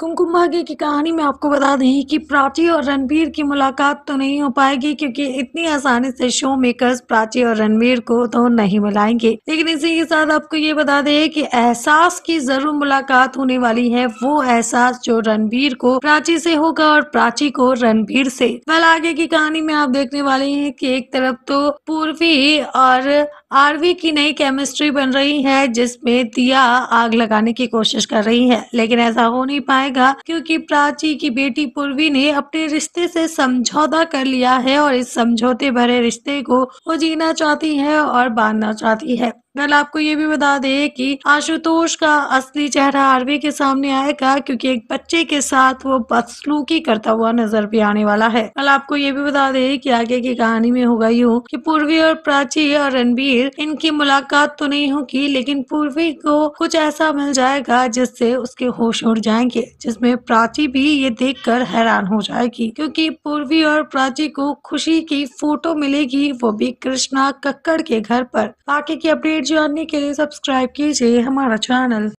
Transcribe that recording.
कुमकुम भाग्य की कहानी में आपको बता दें कि प्राची और रणबीर की मुलाकात तो नहीं हो पाएगी क्योंकि इतनी आसानी से शो मेकर्स प्राची और रणबीर को तो नहीं मिलाएंगे लेकिन इसी के साथ आपको ये बता दें कि एहसास की जरूर मुलाकात होने वाली है वो एहसास जो रणबीर को प्राची से होगा और प्राची को रणबीर से वह आगे की कहानी में आप देखने वाले है की एक तरफ तो पूर्वी और आरवी की नई केमिस्ट्री बन रही है जिसमें दिया आग लगाने की कोशिश कर रही है लेकिन ऐसा हो नहीं पाएगा क्योंकि प्राची की बेटी पूर्वी ने अपने रिश्ते से समझौता कर लिया है और इस समझौते भरे रिश्ते को वो जीना चाहती है और बांधना चाहती है नल आपको ये भी बता दे कि आशुतोष का असली चेहरा आरवी के सामने आएगा क्योंकि एक बच्चे के साथ वो बदसलूकी करता हुआ नजर भी आने वाला है नल आपको ये भी बता दे कि आगे की कहानी में होगा यूँ कि पूर्वी और प्राची और रणबीर इनकी मुलाकात तो नहीं होगी लेकिन पूर्वी को कुछ ऐसा मिल जाएगा जिससे उसके होश उड़ जाएंगे जिसमे प्राची भी ये देख कर हैरान हो जाएगी क्योंकि पूर्वी और प्राची को खुशी की फोटो मिलेगी वो भी कृष्णा कक्कड़ के घर पर बाकी की अपडेट जानने के लिए सब्सक्राइब कीजिए हमारा चैनल